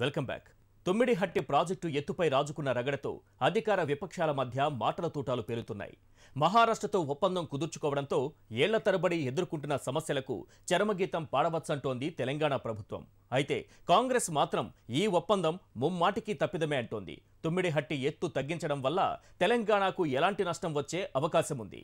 Welcome back Tummidihatti project ఎత్తుపై రాజుకున్న రగడతో అధికార విపక్షాల మధ్య మాటల తూటాలు పేరుతున్నాయి మహారాష్ట్రతో ఒప్పందం కుదుర్చుకోవడంతో ఏళ్ల తరబడి ఎదుర్కొంటున్న సమస్యలకు చరమగీతం పాడవచ్చంటోంది తెలంగాణ ప్రభుత్వం అయితే కాంగ్రెస్ మాత్రం ఈ ఒప్పందం ముమ్మాటికి తప్పిదమే అంటోంది తుమ్మిడిహట్టి ఎత్తు తగ్గించడం వల్ల తెలంగాణకు ఎలాంటి నష్టం వచ్చే అవకాశముంది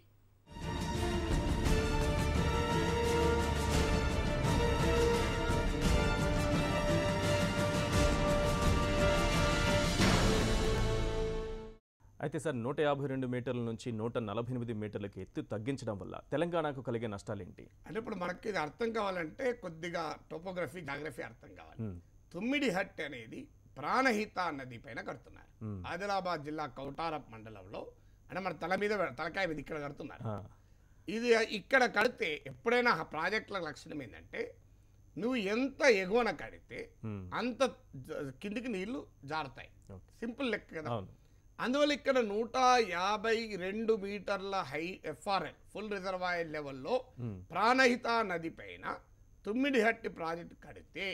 అయితే సార్ నూట యాభై రెండు మీటర్ల నుంచి నూట నలభై ఎనిమిది మీటర్లకి ఎత్తు తగ్గించడం వల్ల తెలంగాణకు కలిగే నష్టాలేంటి అంటే ఇప్పుడు మనకి ఇది అర్థం కావాలంటే కొద్దిగా టోపోగ్రఫీ జాగ్రఫీ అర్థం కావాలి తుమ్మిడి హట్ అనేది ప్రాణహిత నది పైన కడుతున్నారు ఆదిలాబాద్ జిల్లా కౌటారప్ మండలంలో అంటే మన తల మీద తలకాయ మీద ఇక్కడ కడుతున్నారు ఇది ఇక్కడ కడితే ఎప్పుడైనా ప్రాజెక్టుల లక్షణం ఏంటంటే నువ్వు ఎంత ఎగువన కడితే అంత కిందికి నీళ్లు జారుతాయి సింపుల్ లెక్క కదా అందువల్ల ఇక్కడ నూట యాభై రెండు మీటర్ల హై ఎఫ్ఆర్ఎల్ ఫుల్ రిజర్వాయర్ లెవెల్లో ప్రాణహిత నది పైన తుమ్మిడిహట్టి ప్రాజెక్టు కడితే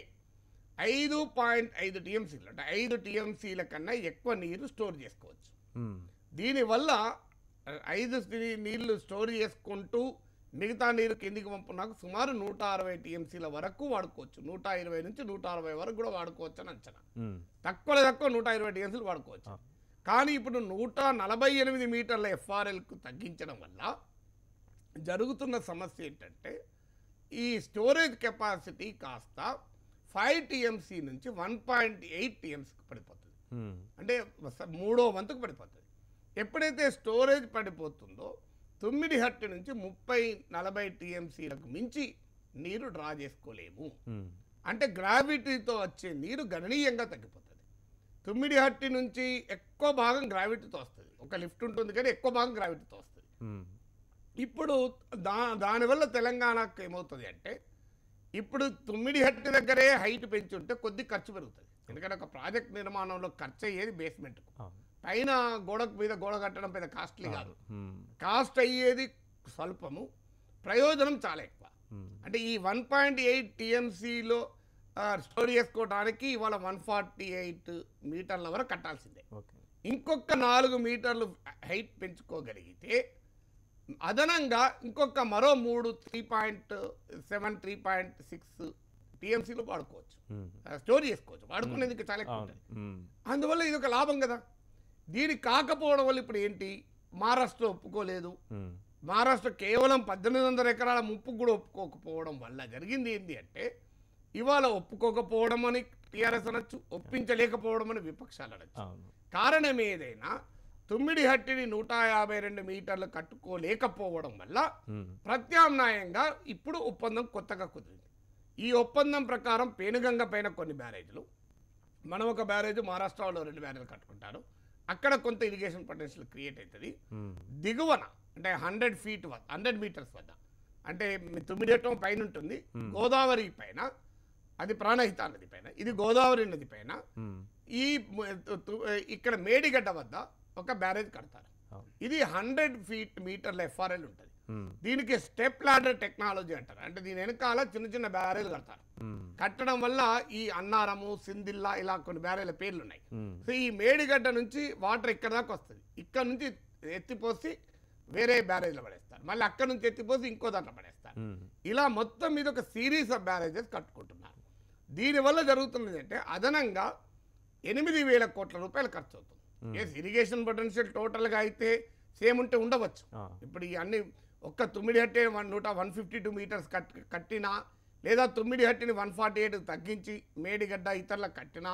ఐదు పాయింట్ ఐదు టీఎంసీలు అంటే ఐదు టీఎంసీల కన్నా ఎక్కువ నీరు స్టోర్ చేసుకోవచ్చు దీనివల్ల ఐదు నీళ్లు స్టోర్ చేసుకుంటూ మిగతా నీరు కిందికి పంపునకు సుమారు నూట అరవై టీఎంసీల వరకు వాడుకోవచ్చు నూట ఇరవై నుంచి నూట అరవై వరకు కూడా వాడుకోవచ్చు అని అంచనా తక్కువలో తక్కువ నూట ఇరవై టీఎంసీలు వాడుకోవచ్చు కానీ ఇప్పుడు నూట నలభై ఎనిమిది మీటర్ల ఎఫ్ఆర్ఎల్కు తగ్గించడం వల్ల జరుగుతున్న సమస్య ఏంటంటే ఈ స్టోరేజ్ కెపాసిటీ కాస్త ఫైవ్ టీఎంసీ నుంచి వన్ పాయింట్ ఎయిట్ టీఎంసీకి పడిపోతుంది అంటే మూడో వంతుకు పడిపోతుంది ఎప్పుడైతే స్టోరేజ్ పడిపోతుందో తొమ్మిది హట్టు నుంచి ముప్పై నలభై టీఎంసీలకు మించి నీరు డ్రా చేసుకోలేము అంటే గ్రావిటీతో వచ్చే నీరు గణనీయంగా తగ్గిపోతుంది తుమ్మిడి హట్టి నుంచి ఎక్కువ భాగం గ్రావిటీతో వస్తుంది ఒక లిఫ్ట్ ఉంటుంది కానీ ఎక్కువ భాగం గ్రావిటీతో వస్తుంది ఇప్పుడు దా దానివల్ల తెలంగాణకు ఏమవుతుంది అంటే ఇప్పుడు తుమ్మిడి హట్టి దగ్గరే హైట్ పెంచి ఉంటే కొద్ది ఖర్చు పెరుగుతుంది ఎందుకంటే ఒక ప్రాజెక్ట్ నిర్మాణంలో ఖర్చు అయ్యేది బేస్మెంట్ పైన గోడ మీద గోడ కట్టడం పెద్ద కాస్ట్లీ కాదు కాస్ట్ అయ్యేది స్వల్పము ప్రయోజనం చాలా ఎక్కువ అంటే ఈ వన్ పాయింట్ ఎయిట్ టీఎంసీలో స్టోర్ చేసుకోవడానికి ఇవాళ వన్ ఫార్టీ ఎయిట్ మీటర్ల వరకు కట్టాల్సిందే ఇంకొక నాలుగు మీటర్లు హైట్ పెంచుకోగలిగితే అదనంగా ఇంకొక మరో మూడు three point seven three point six టీఎంసీలు వాడుకోవచ్చు స్టోర్ చేసుకోవచ్చు వాడుకునేందుకు చాలా ఎక్కువ అందువల్ల ఇది ఒక లాభం కదా దీని కాకపోవడం వల్ల ఇప్పుడు ఏంటి మహారాష్ట్ర ఒప్పుకోలేదు మహారాష్ట్ర కేవలం పద్దెనిమిది వందల ఎకరాల ముప్పు కూడా ఒప్పుకోకపోవడం వల్ల జరిగింది ఏంటి అంటే ఇవాళ ఒప్పుకోకపోవడం అని టీఆర్ఎస్ అనొచ్చు ఒప్పించలేకపోవడం అని విపక్షాలు అనొచ్చు కారణం ఏదైనా తుమ్మిడి హట్టిని నూట యాభై రెండు మీటర్లు కట్టుకోలేకపోవడం వల్ల ప్రత్యామ్నాయంగా ఇప్పుడు ఒప్పందం కొత్తగా కుదిరింది ఈ ఒప్పందం ప్రకారం పేనుగంగ పైన కొన్ని బ్యారేజ్లు మనం ఒక బ్యారేజ్ మహారాష్ట్రలో రెండు బ్యారేజ్లు కట్టుకుంటారు అక్కడ కొంత ఇరిగేషన్ పొటెన్షియల్ క్రియేట్ అవుతుంది దిగువన అంటే హండ్రెడ్ ఫీట్ వద్ద హండ్రెడ్ మీటర్స్ వద్ద అంటే తొమ్మిది పైన ఉంటుంది గోదావరి పైన అది ప్రాణహిత నది పైన ఇది గోదావరి నది పైన ఈ ఇక్కడ మేడిగడ్డ వద్ద ఒక బ్యారేజ్ కడతారు ఇది హండ్రెడ్ ఫీట్ మీటర్ల ఎఫ్ఆర్ఎల్ ఉంటుంది దీనికి స్టెప్ లాడర్ టెక్నాలజీ అంటారు అంటే దీని వెనకాల చిన్న చిన్న బ్యారేజ్ కడతారు కట్టడం వల్ల ఈ అన్నారము సింధిల్లా ఇలా కొన్ని బ్యారేజ్ల పేర్లు ఉన్నాయి సో ఈ మేడిగడ్డ నుంచి వాటర్ ఇక్కడ దాకా వస్తుంది ఇక్కడ నుంచి ఎత్తిపోసి వేరే బ్యారేజ్లో పడేస్తారు మళ్ళీ అక్కడ నుంచి ఎత్తిపోసి ఇంకో దాంట్లో పడేస్తారు ఇలా మొత్తం మీద ఒక సిరీస్ ఆఫ్ బ్యారేజెస్ కట్టుకుంటున్నారు దీనివల్ల జరుగుతున్నది అంటే అదనంగా ఎనిమిది వేల కోట్ల రూపాయలు ఖర్చు అవుతుంది ఎస్ ఇరిగేషన్ పొటెన్షియల్ టోటల్గా అయితే సేమ్ ఉంటే ఉండవచ్చు ఇప్పుడు ఈ అన్ని ఒక్క తొమ్మిది హట్టే వన్ నూట వన్ ఫిఫ్టీ టూ మీటర్స్ కట్ కట్టినా లేదా తొమ్మిది హట్టిని వన్ ఫార్టీ ఎయిట్ తగ్గించి మేడిగడ్డ ఇతరులకు కట్టినా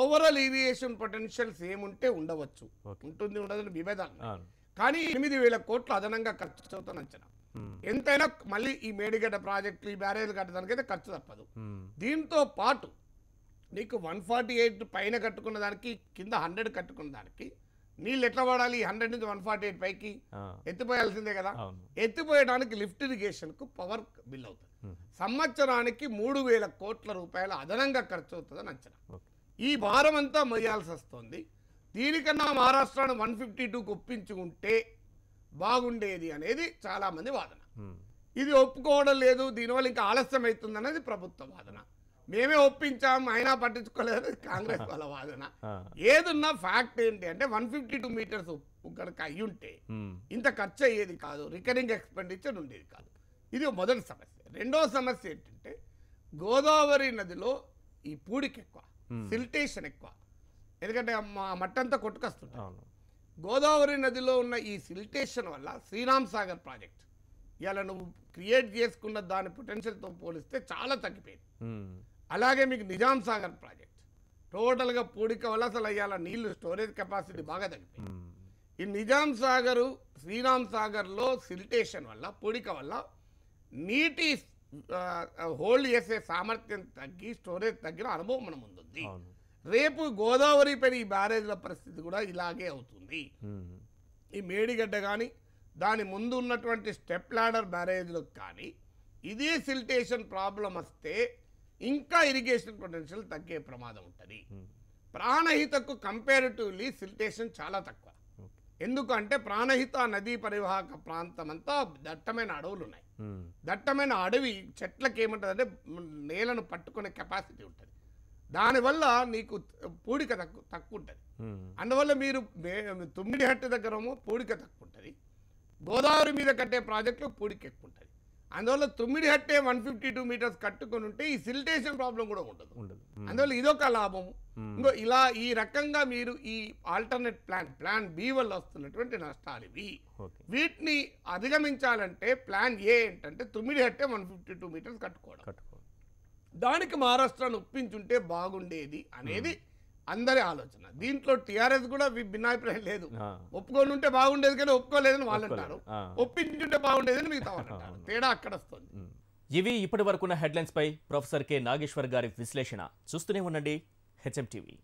ఓవరాల్ ఏవియేషన్ పొటెన్షియల్ సేమ్ ఉంటే ఉండవచ్చు ఉంటుంది ఉండదని విభేదాలు కానీ ఎనిమిది వేల కోట్లు అదనంగా ఖర్చు అవుతాను అంచనా Hmm. ఎంతైనా మళ్ళీ ఈ మేడిగడ్డ ప్రాజెక్టులు ఈ బ్యారేజ్ కట్టడానికైతే ఖర్చు తప్పదు hmm. దీంతో పాటు నీకు వన్ ఫార్టీ ఎయిట్ పైన కట్టుకున్న దానికి కింద హండ్రెడ్ కట్టుకున్న దానికి నీళ్ళు ఎట్లా వాడాలి హండ్రెడ్ నుంచి వన్ ఫార్టీ ఎయిట్ పైకి ఎత్తిపోయాల్సిందే కదా ఎత్తిపోయడానికి లిఫ్ట్ ఇరిగేషన్కు పవర్ బిల్ అవుతుంది hmm. సంవత్సరానికి మూడు వేల కోట్ల రూపాయల అదనంగా ఖర్చు అవుతుందని అంచనా ఈ భారం అంతా మొయ్యాల్సి వస్తుంది దీనికన్నా మహారాష్ట్రను వన్ ఫిఫ్టీ టూకి ఒప్పించుకుంటే బాగుండేది అనేది చాలామంది వాదన ఇది ఒప్పుకోవడం లేదు దీనివల్ల ఇంకా ఆలస్యం అవుతుంది అనేది ప్రభుత్వ వాదన మేమే ఒప్పించాం అయినా పట్టించుకోలేదు కాంగ్రెస్ వాళ్ళ వాదన ఏదున్నా ఫ్యాక్ట్ ఏంటి అంటే వన్ ఫిఫ్టీ టూ మీటర్స్ కనుక అయ్యుంటే ఉంటే ఇంత ఖర్చు అయ్యేది కాదు రికరింగ్ ఎక్స్పెండిచర్ ఉండేది కాదు ఇది మొదటి సమస్య రెండో సమస్య ఏంటంటే గోదావరి నదిలో ఈ పూడికి ఎక్కువ సిల్టేషన్ ఎక్కువ ఎందుకంటే మట్టంతా కొట్టుకొస్తుంటాను గోదావరి నదిలో ఉన్న ఈ సిల్టేషన్ వల్ల శ్రీరామ్ సాగర్ ప్రాజెక్ట్ ఇలా నువ్వు క్రియేట్ చేసుకున్న దాని పొటెన్షియల్తో పోలిస్తే చాలా తగ్గిపోయింది అలాగే మీకు నిజాం సాగర్ ప్రాజెక్ట్ టోటల్గా పూడిక వల్ల అసలు అయ్యాల నీళ్లు స్టోరేజ్ కెపాసిటీ బాగా తగ్గిపోయింది ఈ నిజాం సాగరు శ్రీరామ్ సాగర్లో సిల్టేషన్ వల్ల పూడిక వల్ల నీటి హోల్డ్ చేసే సామర్థ్యం తగ్గి స్టోరేజ్ తగ్గిన అనుభవం మనం ఉంది రేపు గోదావరి పెరి బ్యారేజ్ల పరిస్థితి కూడా ఇలాగే అవుతుంది ఈ మేడిగడ్డ కానీ దాని ముందు ఉన్నటువంటి స్టెప్ లాడర్ బ్యారేజ్లకు కానీ ఇదే సిల్టేషన్ ప్రాబ్లం వస్తే ఇంకా ఇరిగేషన్ పొటెన్షియల్ తగ్గే ప్రమాదం ఉంటుంది ప్రాణహితకు కంపారిటివ్లీ సిల్టేషన్ చాలా తక్కువ ఎందుకంటే ప్రాణహిత నదీ పరివాహక ప్రాంతం అంతా దట్టమైన అడవులు ఉన్నాయి దట్టమైన అడవి చెట్లకి అంటే నేలను పట్టుకునే కెపాసిటీ ఉంటుంది దానివల్ల నీకు పూడిక తక్కువ తక్కువ ఉంటుంది అందువల్ల మీరు తుమ్మిడి హట్టు దగ్గర పూడిక తక్కువ ఉంటుంది గోదావరి మీద కట్టే ప్రాజెక్టులో పూడిక ఎక్కువ ఉంటుంది అందువల్ల Tummidi Hatti one fifty two metres కట్టుకుని ఉంటే ఈ సిలిటేషన్ ప్రాబ్లం కూడా ఉండదు ఉండదు అందువల్ల ఇదొక లాభము ఇంకో ఇలా ఈ రకంగా మీరు ఈ ఆల్టర్నేట్ ప్లాన్ ప్లాన్ బి వల్ల వస్తున్నటువంటి నష్టాలు ఇవి వీటిని అధిగమించాలంటే ప్లాన్ ఏ ఏంటంటే Tummidi Hatti one fifty two metres కట్టుకోవడం దానికి మహారాష్ట్రను ఒప్పించుంటే బాగుండేది అనేది అందరి ఆలోచన దీంట్లో టీఆర్ఎస్ కూడా భిన్నాభిప్రాయం లేదు ఒప్పుకొని ఉంటే బాగుండేది కానీ ఒప్పుకోలేదని వాళ్ళు అంటారు ఒప్పించుంటే అని మిగతా తేడా అక్కడ వస్తుంది ఇవి ఇప్పటి వరకున్న హెడ్లైన్స్ పై ప్రొఫెసర్ కె నాగేశ్వర్ గారి విశ్లేషణ చూస్తూనే ఉండండి హెచ్ఎం టీవీ